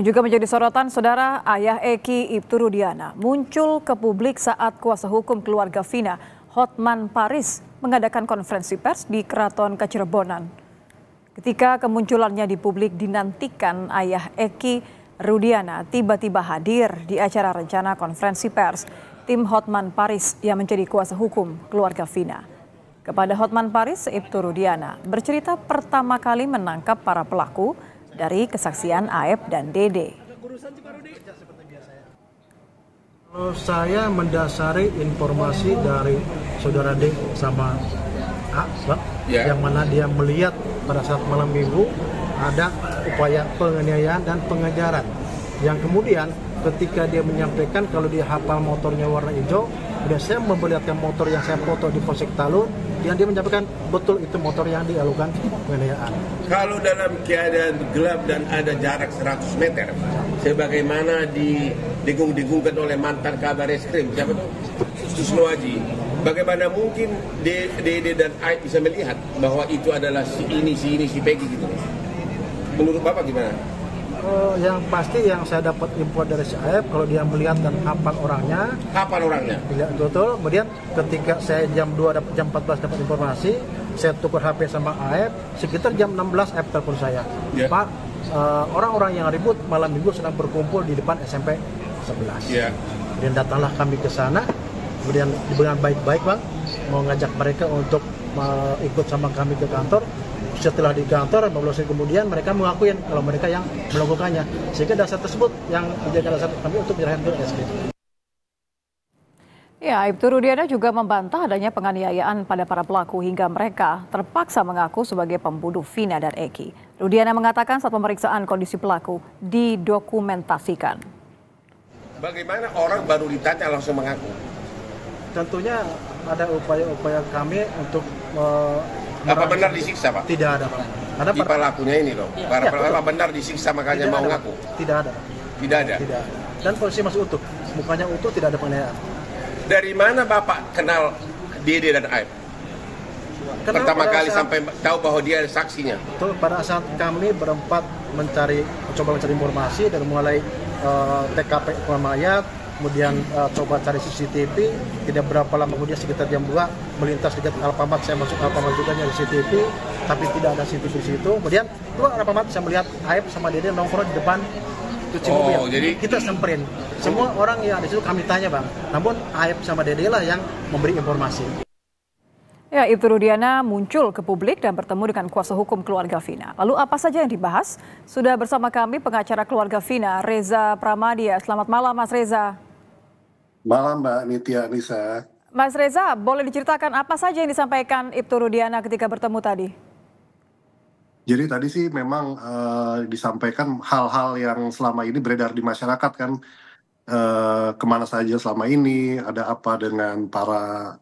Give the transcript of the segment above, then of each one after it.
Yang juga menjadi sorotan saudara ayah Eki Ibtu Rudiana muncul ke publik saat kuasa hukum keluarga Vina Hotman Paris mengadakan konferensi pers di Keraton Kecirebonan. Ketika kemunculannya di publik dinantikan ayah Eki Rudiana tiba-tiba hadir di acara rencana konferensi pers tim Hotman Paris yang menjadi kuasa hukum keluarga Vina. Kepada Hotman Paris, Ibtu Rudiana bercerita pertama kali menangkap para pelaku dari kesaksian Aep dan Dede. Kalau saya mendasari informasi dari saudara D sama A, yeah. yang mana dia melihat pada saat malam minggu ada upaya penganiayaan dan pengejaran. Yang kemudian ketika dia menyampaikan kalau dia hafal motornya warna hijau, dia saya memperlihatkan motor yang saya foto di Polsek Talun, yang dia menyampaikan betul itu motor yang dialukan penganiayaan. Kalau dalam keadaan gelap dan ada jarak 100 meter, sebagaimana didegung-degungkan oleh mantan kabar eskrim, siapa itu? Susno Haji. Bagaimana mungkin Dede dan Ai bisa melihat bahwa itu adalah si ini, si ini, si Peggy gitu? Menurut Bapak gimana? uh, yang pasti yang saya dapat info dari CAF kalau dia melihat dan kapan orangnya. Kapan orangnya? Dilihat betul. Kemudian ketika saya jam 2 dapat jam 14 dapat informasi, saya tukar HP sama AF sekitar jam 16 Aep telepon saya. Yeah. Pak, eh, orang orang-orang yang ribut malam minggu sedang berkumpul di depan SMP 11. Yeah. Kemudian datanglah kami ke sana. Kemudian dengan baik-baik bang, mau ngajak mereka untuk uh, ikut sama kami ke kantor setelah kantor kantor hari kemudian mereka mengakui kalau mereka yang melakukannya sehingga dasar tersebut yang menjadi dasar kami untuk menyerahkan ke SK. Ya, Ibtu Rudiana juga membantah adanya penganiayaan pada para pelaku hingga mereka terpaksa mengaku sebagai pembunuh Vina dan Eki. Rudiana mengatakan saat pemeriksaan kondisi pelaku didokumentasikan. Bagaimana orang baru ditanya langsung mengaku? Tentunya ada upaya-upaya kami untuk eh, apa benar disiksa pak? Tidak ada pak. Ada di pelakunya ini loh. Ya, para pelaku apa benar disiksa makanya tidak mau ada, ngaku? Tidak ada. Tidak ada. Tidak Dan polisi masih utuh, mukanya utuh, tidak ada penganiayaan. Dari mana bapak kenal Dede dan Aib? Kenal Pertama kali saat, sampai tahu bahwa dia ada saksinya. Itu pada saat kami berempat mencari, coba mencari informasi dan mulai uh, eh, TKP mayat, kemudian uh, coba cari CCTV tidak berapa lama kemudian sekitar jam 2 melintas dekat Alfamart saya masuk Alfamart juga nyari CCTV tapi tidak ada CCTV di situ kemudian keluar Alfamart saya melihat Aib sama Dede nongkrong di depan cuci oh, jadi... kita semperin semua orang yang ada di situ kami tanya bang namun Aib sama Dede lah yang memberi informasi Ya, Ibtu Rudiana muncul ke publik dan bertemu dengan kuasa hukum keluarga Vina. Lalu apa saja yang dibahas? Sudah bersama kami pengacara keluarga Vina, Reza Pramadia. Selamat malam, Mas Reza. Malam Mbak Nitya Anissa. Mas Reza, boleh diceritakan apa saja yang disampaikan Ibtu Rudiana ketika bertemu tadi? Jadi tadi sih memang uh, disampaikan hal-hal yang selama ini beredar di masyarakat kan uh, kemana saja selama ini ada apa dengan para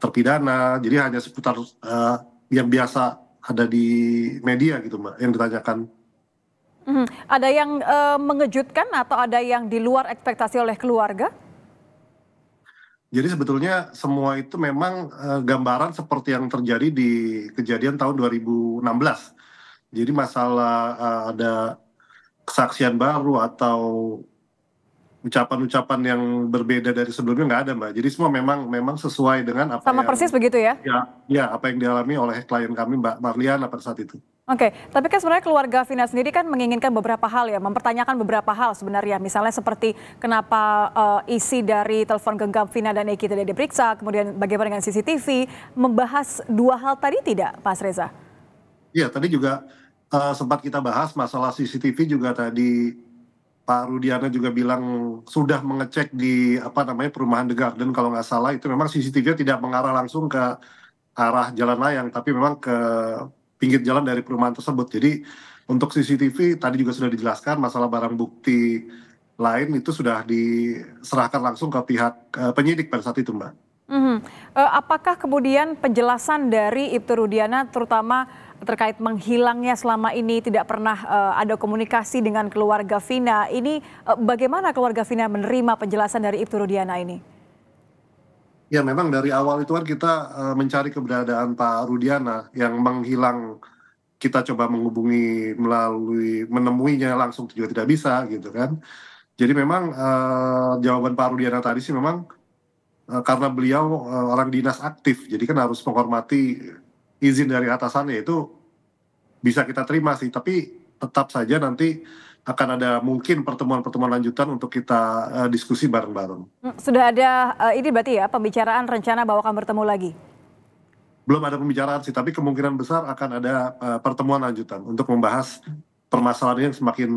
terpidana. Jadi hanya seputar uh, yang biasa ada di media gitu mbak yang ditanyakan. Hmm, ada yang uh, mengejutkan atau ada yang di luar ekspektasi oleh keluarga? Jadi sebetulnya semua itu memang uh, gambaran seperti yang terjadi di kejadian tahun 2016. Jadi masalah uh, ada kesaksian baru atau ucapan-ucapan yang berbeda dari sebelumnya nggak ada mbak. Jadi semua memang memang sesuai dengan apa sama yang, persis begitu ya? Ya, ya apa yang dialami oleh klien kami mbak Marliana pada saat itu. Oke, tapi kan sebenarnya keluarga Vina sendiri kan menginginkan beberapa hal ya, mempertanyakan beberapa hal sebenarnya. Misalnya seperti kenapa uh, isi dari telepon genggam Vina dan Eki tidak diperiksa, kemudian bagaimana dengan CCTV, membahas dua hal tadi tidak, Pak Reza? Iya, tadi juga uh, sempat kita bahas masalah CCTV juga tadi Pak Rudiana juga bilang sudah mengecek di apa namanya perumahan The Garden kalau nggak salah itu memang CCTV tidak mengarah langsung ke arah jalan layang tapi memang ke pinggir jalan dari perumahan tersebut. Jadi untuk CCTV tadi juga sudah dijelaskan masalah barang bukti lain itu sudah diserahkan langsung ke pihak eh, penyidik pada saat itu, Mbak. Mm -hmm. Apakah kemudian penjelasan dari Ibtu Rudiana terutama terkait menghilangnya selama ini tidak pernah uh, ada komunikasi dengan keluarga Vina ini uh, bagaimana keluarga Vina menerima penjelasan dari Ibtu Rudiana ini? Ya memang dari awal itu kan kita uh, mencari keberadaan Pak Rudiana yang menghilang kita coba menghubungi melalui menemuinya langsung juga tidak bisa gitu kan. Jadi memang uh, jawaban Pak Rudiana tadi sih memang Eh, karena beliau eh, orang dinas aktif, jadi kan harus menghormati izin dari atasannya itu bisa kita terima sih, tapi tetap saja nanti akan ada mungkin pertemuan-pertemuan lanjutan untuk kita eh, diskusi bareng-bareng. Hmm, sudah ada ini berarti ya pembicaraan rencana bahwa akan bertemu lagi? Belum ada pembicaraan sih, tapi kemungkinan besar akan ada pertemuan lanjutan untuk membahas permasalahan yang semakin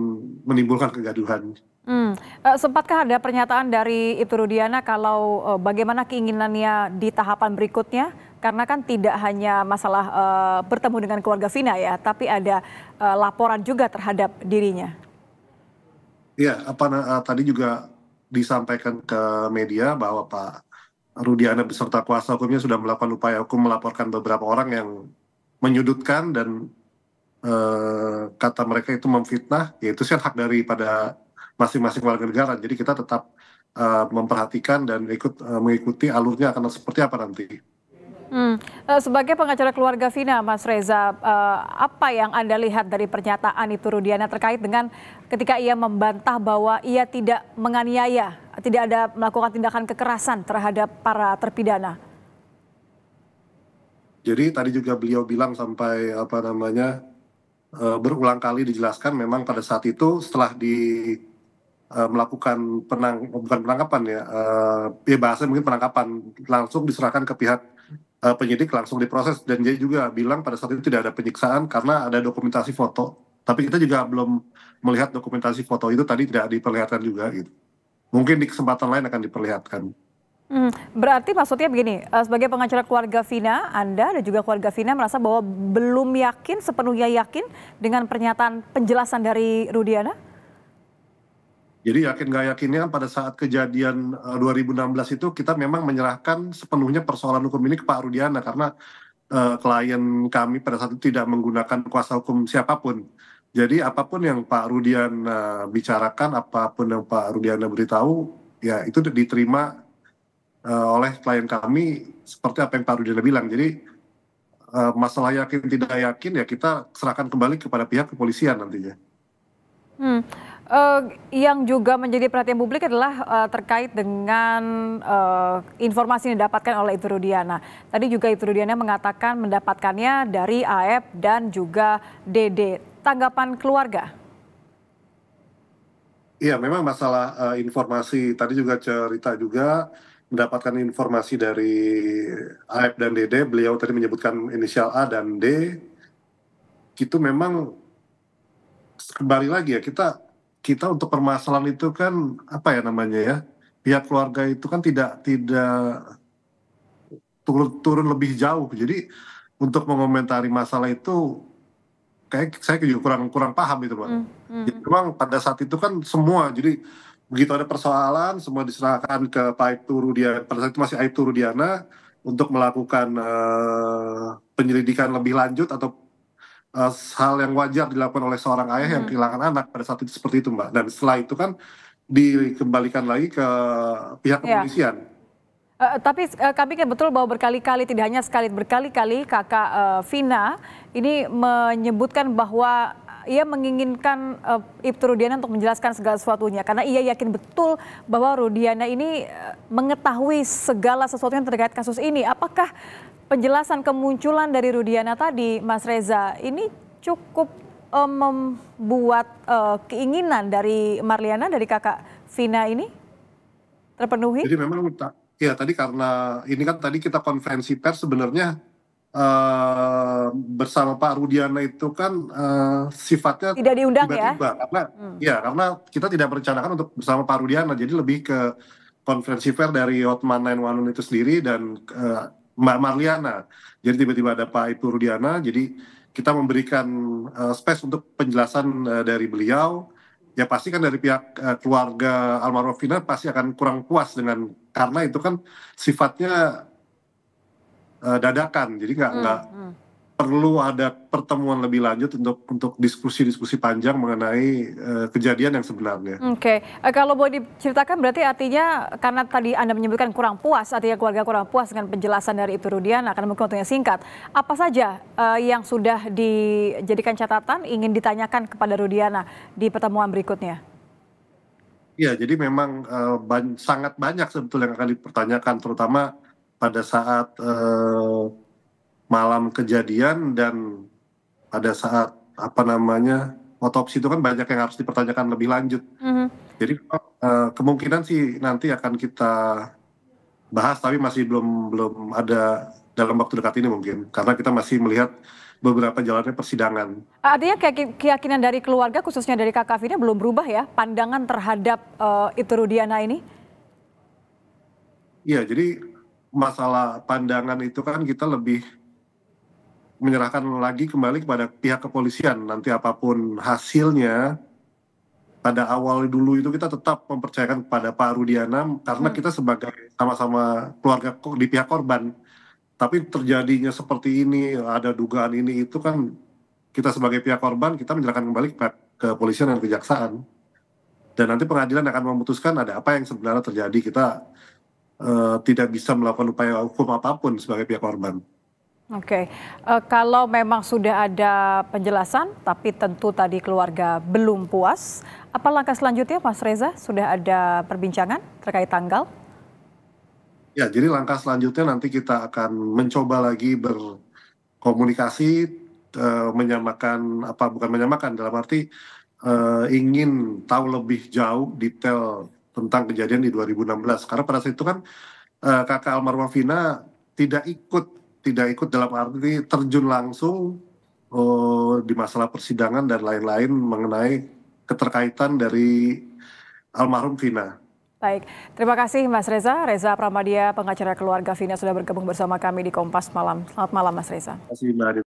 menimbulkan kegaduhan. Hmm. Eh, sempatkah ada pernyataan dari Ibtu Rudiana kalau eh, bagaimana keinginannya di tahapan berikutnya? Karena kan tidak hanya masalah eh, bertemu dengan keluarga Vina ya, tapi ada laporan juga terhadap dirinya. Ya, apa uh, tadi juga disampaikan ke media bahwa Pak Rudiana beserta kuasa hukumnya sudah melakukan upaya hukum melaporkan beberapa orang yang menyudutkan dan uh, kata mereka itu memfitnah, yaitu sih hak daripada masing-masing warga negara. Jadi kita tetap uh, memperhatikan dan ikut uh, mengikuti alurnya akan seperti apa nanti. Hmm. Eh, sebagai pengacara keluarga Vina, Mas Reza, uh, apa yang Anda lihat dari pernyataan itu Rudiana terkait dengan ketika ia membantah bahwa ia tidak menganiaya, tidak ada melakukan tindakan kekerasan terhadap para terpidana? Jadi tadi juga beliau bilang sampai apa namanya uh, berulang kali dijelaskan memang pada saat itu setelah di Eh, melakukan penang bukan penangkapan ya, uh, ya bahasa mungkin penangkapan langsung diserahkan ke pihak uh, penyidik langsung diproses dan dia juga bilang pada saat itu tidak ada penyiksaan karena ada dokumentasi foto. Tapi kita juga belum melihat dokumentasi foto itu tadi tidak diperlihatkan juga gitu. Mungkin di kesempatan lain akan diperlihatkan. Hmm, berarti maksudnya begini, sebagai pengacara keluarga Vina, Anda dan juga keluarga Vina merasa bahwa belum yakin, sepenuhnya yakin dengan pernyataan penjelasan dari Rudiana? Jadi yakin nggak yakinnya kan pada saat kejadian 2016 eh, itu kita memang menyerahkan sepenuhnya persoalan hukum ini ke Pak Rudiana karena uh, klien kami pada saat itu tidak menggunakan kuasa hukum siapapun. Jadi apapun yang Pak Rudiana bicarakan, apapun yang Pak Rudiana beritahu, ya itu diterima uh, oleh klien kami seperti apa yang Pak Rudiana bilang. Jadi uh, masalah yakin tidak yakin ya kita serahkan kembali kepada pihak kepolisian nantinya. Hmm. Uh, yang juga menjadi perhatian publik adalah uh, terkait dengan uh, informasi yang didapatkan oleh Ibu Rudiana. Tadi juga Ibu Rudiana mengatakan mendapatkannya dari AF dan juga DD. Tanggapan keluarga? Iya, memang masalah uh, informasi tadi juga cerita juga mendapatkan informasi dari AF dan DD. Beliau tadi menyebutkan inisial A dan D. Itu memang kembali lagi ya kita kita untuk permasalahan itu kan apa ya namanya ya pihak keluarga itu kan tidak tidak turun, turun lebih jauh. Jadi untuk mengomentari masalah itu kayak saya juga kurang kurang paham itu, Pak. Mm, mm. memang pada saat itu kan semua jadi begitu ada persoalan semua diserahkan ke Pak Aibtu Rudiana. Pada saat itu masih Aibtu Rudiana untuk melakukan uh, penyelidikan lebih lanjut atau uh, hal yang wajar dilakukan oleh seorang ayah hmm. yang kehilangan anak pada saat itu seperti itu mbak dan setelah itu kan dikembalikan lagi ke pihak ya. kepolisian. Ya. Uh, tapi uh, kami kan betul bahwa berkali-kali tidak hanya sekali berkali-kali kakak uh, Vina ini menyebutkan bahwa ia menginginkan uh, Ibtu Rudiana untuk menjelaskan segala sesuatunya karena ia yakin betul bahwa Rudiana ini uh, mengetahui segala sesuatu yang terkait kasus ini. Apakah penjelasan kemunculan dari Rudiana tadi, Mas Reza, ini cukup um, membuat uh, keinginan dari Marliana, dari kakak Vina ini terpenuhi? Jadi memang ya tadi karena ini kan tadi kita konferensi pers sebenarnya uh, bersama Pak Rudiana itu kan uh, sifatnya tidak diundang ya? tiba-tiba. ya? Karena hmm. ya karena kita tidak merencanakan untuk bersama Pak Rudiana, jadi lebih ke konferensi pers dari Hotman 911 itu sendiri dan uh, Mbak Marliana. Jadi tiba-tiba ada Pak Ibu Rudiana. Jadi kita memberikan uh, space untuk penjelasan uh, dari beliau. Ya pasti kan dari pihak uh, keluarga almarhum Vina pasti akan kurang puas dengan karena itu kan sifatnya uh, dadakan. Jadi nggak hmm, nggak hmm, hmm perlu ada pertemuan lebih lanjut untuk untuk diskusi-diskusi panjang mengenai uh, kejadian yang sebenarnya. Oke, okay. uh, eh, kalau boleh diceritakan berarti artinya karena tadi Anda menyebutkan kurang puas, artinya keluarga kurang puas dengan penjelasan dari Ibtu Rudianta, akan mungkin waktunya singkat. Apa saja uh, yang sudah dijadikan catatan ingin ditanyakan kepada Rudiana di pertemuan berikutnya? Ya, jadi memang uh, ban sangat banyak sebetulnya yang akan dipertanyakan terutama pada saat uh, malam kejadian dan pada saat apa namanya otopsi itu kan banyak yang harus dipertanyakan lebih lanjut. Mm-hmm. Jadi eh, kemungkinan sih nanti akan kita bahas tapi masih belum belum ada dalam waktu dekat ini mungkin karena kita masih melihat beberapa jalannya persidangan. Artinya keyakinan dari keluarga khususnya dari kakak Vina belum berubah ya pandangan terhadap uh, eh, itu Rudiana ini? Iya, jadi masalah pandangan itu kan kita lebih menyerahkan lagi kembali kepada pihak kepolisian nanti apapun hasilnya pada awal dulu itu kita tetap mempercayakan kepada Pak Rudiana karena hmm. kita sebagai sama-sama keluarga di pihak korban tapi terjadinya seperti ini ada dugaan ini itu kan kita sebagai pihak korban kita menyerahkan kembali ke kepolisian dan kejaksaan dan nanti pengadilan akan memutuskan ada apa yang sebenarnya terjadi kita uh, tidak bisa melakukan upaya hukum apapun sebagai pihak korban. Oke, okay. uh, eh, kalau memang sudah ada penjelasan, tapi tentu tadi keluarga belum puas. Apa langkah selanjutnya, Mas Reza? Sudah ada perbincangan terkait tanggal? Ya, jadi langkah selanjutnya nanti kita akan mencoba lagi berkomunikasi, uh, menyamakan apa bukan menyamakan dalam arti uh, ingin tahu lebih jauh detail tentang kejadian di 2016. Karena pada saat itu kan kakak almarhumah Vina tidak ikut tidak ikut dalam arti terjun langsung uh, di masalah persidangan dan lain-lain mengenai keterkaitan dari almarhum Vina. Baik, terima kasih Mas Reza. Reza Pramadia, pengacara keluarga Vina sudah bergabung bersama kami di Kompas Malam. Selamat malam Mas Reza. Terima kasih